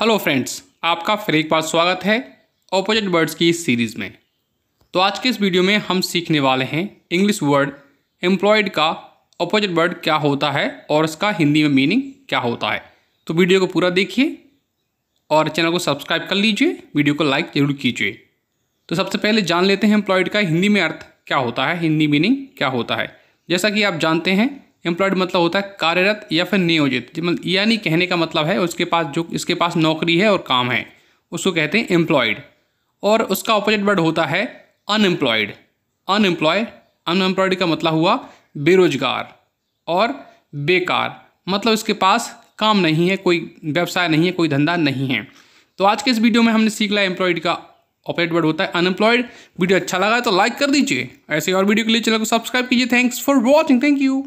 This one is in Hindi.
हेलो फ्रेंड्स आपका फिर एक बार स्वागत है ऑपोजिट वर्ड्स की इस सीरीज़ में तो आज के इस वीडियो में हम सीखने वाले हैं इंग्लिश वर्ड एम्प्लॉयड का ऑपोजिट वर्ड क्या होता है और इसका हिंदी में मीनिंग क्या होता है तो वीडियो को पूरा देखिए और चैनल को सब्सक्राइब कर लीजिए वीडियो को लाइक ज़रूर कीजिए तो सबसे पहले जान लेते हैं एम्प्लॉयड का हिंदी में अर्थ क्या होता है हिंदी मीनिंग क्या होता है जैसा कि आप जानते हैं एम्प्लॉयड मतलब होता है कार्यरत या फिर नियोजित मतलब यानी कहने का मतलब है उसके पास जो इसके पास नौकरी है और काम है उसको कहते हैं एम्प्लॉयड और उसका ऑपोजिट वर्ड होता है अनएम्प्लॉयड अनएम्प्लॉय अनएम्प्लॉयड का मतलब हुआ बेरोजगार और बेकार मतलब इसके पास काम नहीं है कोई व्यवसाय नहीं है कोई धंधा नहीं है तो आज के इस वीडियो में हमने सीख लिया एम्प्लॉयड का ऑपरेट वर्ड होता है अनएम्प्लॉयड वीडियो अच्छा लगा तो लाइक कर दीजिए ऐसे और वीडियो के लिए चैनल को सब्सक्राइब कीजिए thanks for watching thank you